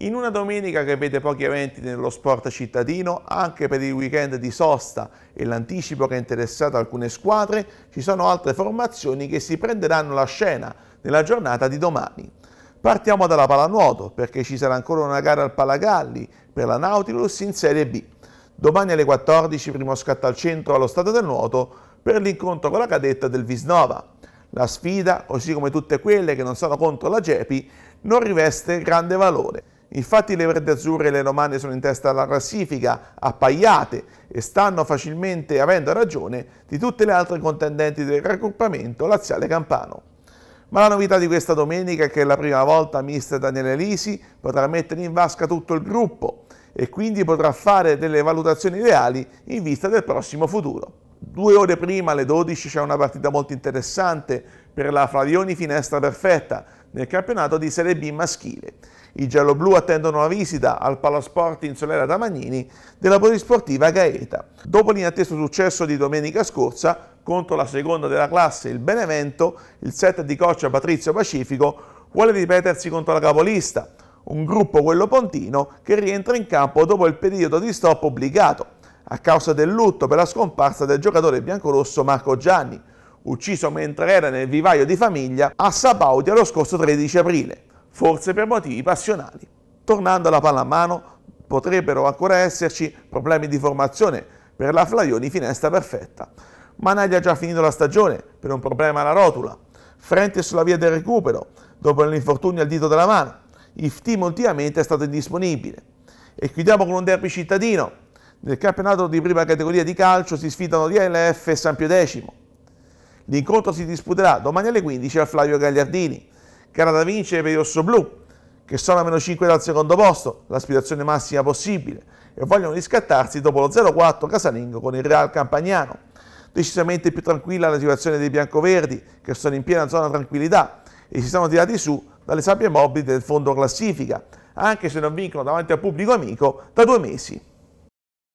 In una domenica che vede pochi eventi nello sport cittadino, anche per il weekend di sosta e l'anticipo che ha interessato alcune squadre, ci sono altre formazioni che si prenderanno la scena nella giornata di domani. Partiamo dalla pallanuoto, perché ci sarà ancora una gara al Palagalli per la Nautilus in Serie B. Domani alle 14 primo scatto al centro allo Stato del Nuoto per l'incontro con la cadetta del Visnova. La sfida, così come tutte quelle che non sono contro la GEPI, non riveste grande valore. Infatti le verde azzurre e le romane sono in testa alla classifica, appaiate e stanno facilmente avendo ragione di tutte le altre contendenti del raggruppamento laziale campano. Ma la novità di questa domenica è che la prima volta mister Daniele Lisi potrà mettere in vasca tutto il gruppo e quindi potrà fare delle valutazioni reali in vista del prossimo futuro. Due ore prima, alle 12, c'è una partita molto interessante per la Flavioni Finestra Perfetta nel campionato di Serie B maschile. I gialloblu attendono la visita al Palasport in Solera da Magnini della polisportiva Gaeta. Dopo l'inatteso successo di domenica scorsa contro la seconda della classe, il Benevento, il set di coach Patrizio Pacifico vuole ripetersi contro la capolista, un gruppo quello pontino che rientra in campo dopo il periodo di stop obbligato a causa del lutto per la scomparsa del giocatore biancorosso Marco Gianni, ucciso mentre era nel vivaio di famiglia a Sabaudia lo scorso 13 aprile, forse per motivi passionali. Tornando alla palla a mano, potrebbero ancora esserci problemi di formazione per la Flaioni finestra perfetta. Managlia ha già finito la stagione per un problema alla rotula. Frente sulla via del recupero dopo l'infortunio al dito della mano. Il team ultimamente è stato indisponibile. E chiudiamo con un derby cittadino nel campionato di prima categoria di calcio si sfidano DLF e San Pio X. L'incontro si disputerà domani alle 15 al Flavio Gagliardini. Gara da vincere per i rossoblù, che sono a meno 5 dal secondo posto, l'aspirazione massima possibile, e vogliono riscattarsi dopo lo 0-4 casalingo con il Real Campagnano. Decisamente più tranquilla la situazione dei biancoverdi, che sono in piena zona tranquillità e si sono tirati su dalle sabbie mobili del fondo classifica, anche se non vincono davanti al pubblico amico da due mesi.